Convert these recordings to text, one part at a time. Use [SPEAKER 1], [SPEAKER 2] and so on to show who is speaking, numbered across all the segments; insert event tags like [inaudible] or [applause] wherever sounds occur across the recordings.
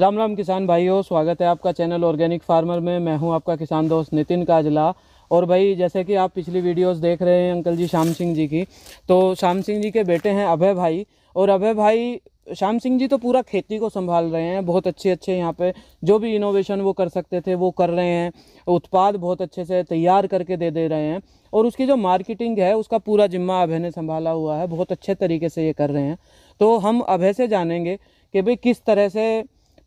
[SPEAKER 1] राम राम किसान भाइयों स्वागत है आपका चैनल ऑर्गेनिक फार्मर में मैं हूं आपका किसान दोस्त नितिन काजला और भाई जैसे कि आप पिछली वीडियोस देख रहे हैं अंकल जी श्याम सिंह जी की तो श्याम सिंह जी के बेटे हैं अभय भाई और अभय भाई श्याम सिंह जी तो पूरा खेती को संभाल रहे हैं बहुत अच्छे अच्छे यहाँ पे जो भी इनोवेशन वो कर सकते थे वो कर रहे हैं उत्पाद बहुत अच्छे से तैयार करके दे दे रहे हैं और उसकी जो मार्केटिंग है उसका पूरा जिम्मा अभय ने संभाला हुआ है बहुत अच्छे तरीके से ये कर रहे हैं तो हम अभय से जानेंगे कि भाई किस तरह से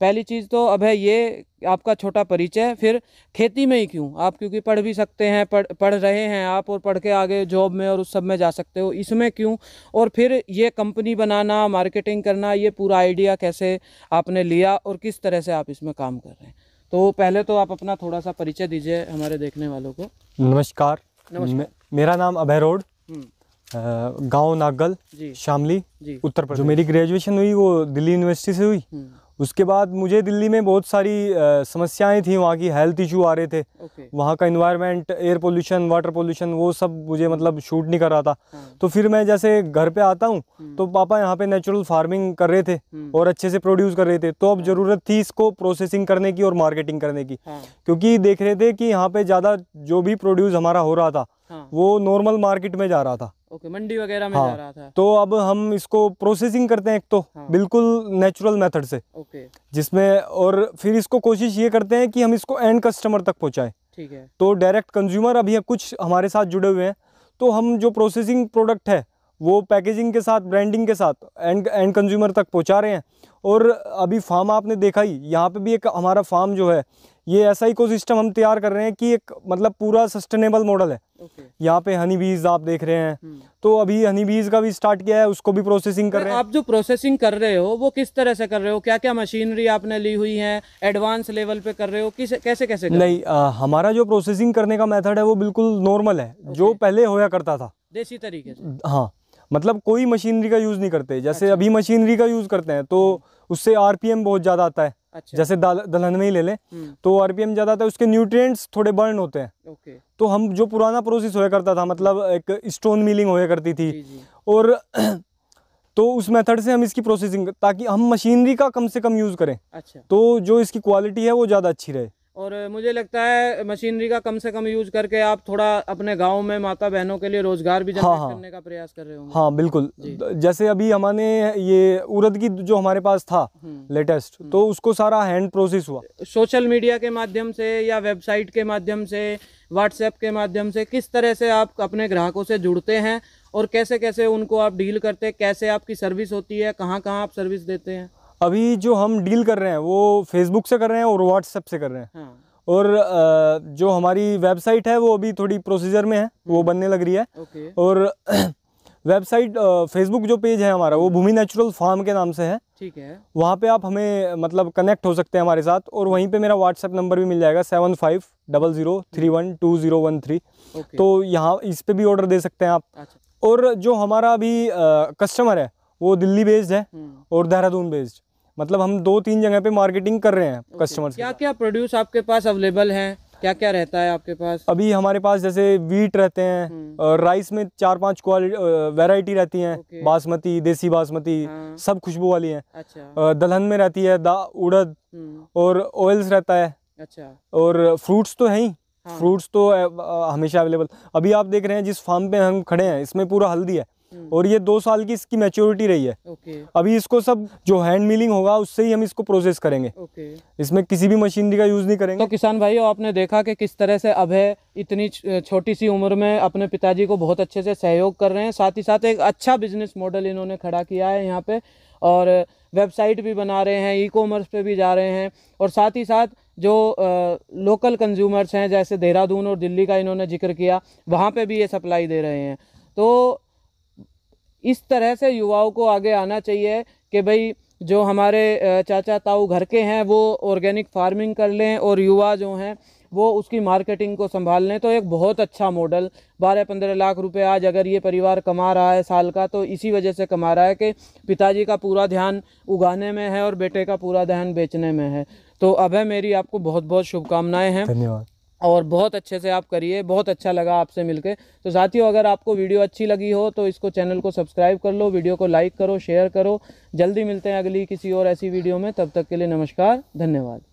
[SPEAKER 1] पहली चीज़ तो अब है ये आपका छोटा परिचय फिर खेती में ही क्यों आप क्योंकि पढ़ भी सकते हैं पढ़ पढ़ रहे हैं आप और पढ़ के आगे जॉब में और उस सब में जा सकते हो इसमें क्यों और फिर ये कंपनी बनाना मार्केटिंग करना ये पूरा आइडिया कैसे आपने लिया और किस तरह से आप इसमें काम कर रहे हैं तो पहले तो आप अपना थोड़ा सा परिचय दीजिए हमारे देखने वालों को
[SPEAKER 2] नमस्कार, नमस्कार। मेरा नाम अभय रोड हम्म। गांव नागल शामली उत्तर प्रदेश जो मेरी ग्रेजुएशन हुई वो दिल्ली यूनिवर्सिटी से हुई हम्म। उसके बाद मुझे दिल्ली में बहुत सारी समस्याएं थी वहाँ की हेल्थ इशू आ रहे थे okay. वहाँ का environment air pollution water pollution वो सब मुझे मतलब शूट नहीं कर रहा था हाँ। तो फिर मैं जैसे घर पे आता हूँ हम्म। तो पापा यहाँ पे नेचुरल फार्मिंग कर रहे थे हम्म। और अच्छे से प्रोड्यूस कर रहे थे तो अब हाँ। ज़रूरत थी इसको प्रोसेसिंग करने की और मार्केटिंग करने की हाँ। क्योंकि देख रहे थे कि यहाँ पे ज़्यादा जो भी प्रोड्यूस हमारा हो रहा था हाँ। वो नॉर्मल मार्केट में जा रहा था
[SPEAKER 1] ओके मंडी वगैरह में हाँ, जा रहा था
[SPEAKER 2] तो अब हम इसको प्रोसेसिंग करते हैं एक तो हाँ, बिल्कुल नेचुरल मेथड से ओके जिसमें और फिर इसको कोशिश ये करते हैं कि हम इसको एंड कस्टमर तक पहुँचाएं ठीक है तो डायरेक्ट कंज्यूमर अभी कुछ हमारे साथ जुड़े हुए हैं तो हम जो प्रोसेसिंग प्रोडक्ट है वो पैकेजिंग के साथ ब्रांडिंग के साथ एंड एंड कंज्यूमर तक पहुंचा रहे हैं और अभी फार्म आपने देखा ही यहाँ पे भी एक हमारा फार्म जो है ये ऐसा इको सिस्टम हम तैयार कर रहे हैं कि एक मतलब पूरा सस्टेनेबल मॉडल है okay. यहाँ पे हनी बीज आप देख रहे हैं हम्म। तो अभी हनी बीज का भी स्टार्ट किया है उसको भी प्रोसेसिंग कर रहे हैं आप
[SPEAKER 1] जो प्रोसेसिंग कर रहे हो वो किस तरह से कर रहे हो क्या क्या मशीनरी आपने ली हुई है एडवांस लेवल पे कर रहे हो किस कैसे कैसे कर? नहीं
[SPEAKER 2] आ, हमारा जो प्रोसेसिंग करने का मेथड है वो बिल्कुल नॉर्मल है okay. जो पहले होया करता था
[SPEAKER 1] देसी तरीके से
[SPEAKER 2] हाँ मतलब कोई मशीनरी का यूज नहीं करते जैसे अच्छा। अभी मशीनरी का यूज करते हैं तो हम्म। उससे आरपीएम बहुत ज्यादा आता है अच्छा। जैसे दलहन में ही ले लें हम्म। तो आरपीएम ज्यादा था उसके न्यूट्रिएंट्स थोड़े बर्न होते हैं तो हम जो पुराना प्रोसेस होया करता था मतलब एक स्टोन मिलिंग होया करती थी जी जी। और [clears throat] तो उस मेथड से हम इसकी प्रोसेसिंग ताकि हम मशीनरी का कम से कम यूज करें अच्छा। तो जो इसकी क्वालिटी है वो ज्यादा अच्छी रहे
[SPEAKER 1] और मुझे लगता है मशीनरी का कम से कम यूज करके आप थोड़ा अपने गांव में माता बहनों के लिए रोजगार भी हाँ, हाँ, करने का प्रयास कर
[SPEAKER 2] रहे होंगे हाँ बिल्कुल जैसे अभी हमारे ये उरद की जो हमारे पास था हम्म। लेटेस्ट हम्म। तो उसको सारा हैंड प्रोसेस हुआ
[SPEAKER 1] सोशल मीडिया के माध्यम से या वेबसाइट के माध्यम से व्हाट्सएप के माध्यम से किस तरह से आप अपने ग्राहकों से जुड़ते हैं और कैसे कैसे उनको आप डील करते हैं कैसे आपकी सर्विस होती है कहाँ कहाँ आप सर्विस देते हैं
[SPEAKER 2] अभी जो हम डील कर रहे हैं वो फेसबुक से कर रहे हैं और व्हाट्सएप से कर रहे हैं हाँ। और जो हमारी वेबसाइट है वो अभी थोड़ी प्रोसीजर में है वो हम्म। बनने लग रही है और वेबसाइट [clears throat] फेसबुक जो पेज है हमारा वो भूमि नेचुरल फार्म के नाम से है ठीक है वहाँ पे आप हमें मतलब कनेक्ट हो सकते हैं हमारे साथ और वहीं पे मेरा व्हाट्सएप नंबर भी मिल जाएगा seven five double zero three one two zero one three तो यहाँ इस पर भी ऑर्डर दे सकते हैं आप अच्छा। और जो हमारा अभी कस्टमर है वो दिल्ली बेस्ड है हम्म। और देहरादून बेस्ड मतलब हम दो तीन जगह पे मार्केटिंग कर रहे हैं कस्टमर्स
[SPEAKER 1] क्या क्या प्रोड्यूस आपके पास अवेलेबल है क्या क्या रहता है आपके पास
[SPEAKER 2] अभी हमारे पास जैसे वीट रहते हैं राइस हम्म। में चार पांच क्वालिटी वैरायटी रहती हैं बासमती देसी बासमती हाँ। सब खुशबू वाली हैं अच्छा। दलहन में रहती है दा उड़द हम्म। और ऑयल्स रहता है अच्छा और फ्रूट्स तो है ही फ्रूट्स हाँ। तो हमेशा अवेलेबल अभी आप देख रहे हैं जिस फार्म पे हम खड़े हैं इसमें पूरा हल्दी है हम्म। और ये दो साल की इसकी मेच्योरिटी रही है अभी इसको सब जो हैंड मिलिंग होगा उससे ही हम इसको प्रोसेस करेंगे इसमें किसी भी मशीनरी का यूज नहीं करेंगे तो किसान भाई आपने देखा कि किस तरह से अभय
[SPEAKER 1] इतनी छोटी सी उम्र में अपने पिताजी को बहुत अच्छे से सहयोग कर रहे हैं साथ ही साथ एक अच्छा बिजनेस मॉडल इन्होंने खड़ा किया है यहाँ पे और वेबसाइट भी बना रहे हैं ई कॉमर्स पे भी जा रहे हैं और साथ ही साथ जो आ, लोकल कंज्यूमर्स हैं जैसे देहरादून और दिल्ली का इन्होंने जिक्र किया वहाँ पे भी ये सप्लाई दे रहे हैं तो इस तरह से युवाओं को आगे आना चाहिए कि भाई जो हमारे चाचा ताऊ घर के हैं वो ऑर्गेनिक फार्मिंग कर लें और युवा जो हैं वो उसकी मार्केटिंग को संभाल लें तो एक बहुत अच्छा मॉडल बारह पंद्रह लाख रुपए आज अगर ये परिवार कमा रहा है साल का तो इसी वजह से कमा रहा है कि पिताजी का पूरा ध्यान उगाने में है और बेटे का पूरा ध्यान बेचने में है तो अब है मेरी आपको बहुत बहुत शुभकामनाएं हैं धन्यवाद और बहुत अच्छे से आप करिए बहुत अच्छा लगा आपसे मिलके तो साथियों अगर आपको वीडियो अच्छी लगी हो तो इसको चैनल को सब्सक्राइब कर लो वीडियो को लाइक करो शेयर करो जल्दी मिलते हैं अगली किसी और ऐसी वीडियो में तब तक के लिए नमस्कार धन्यवाद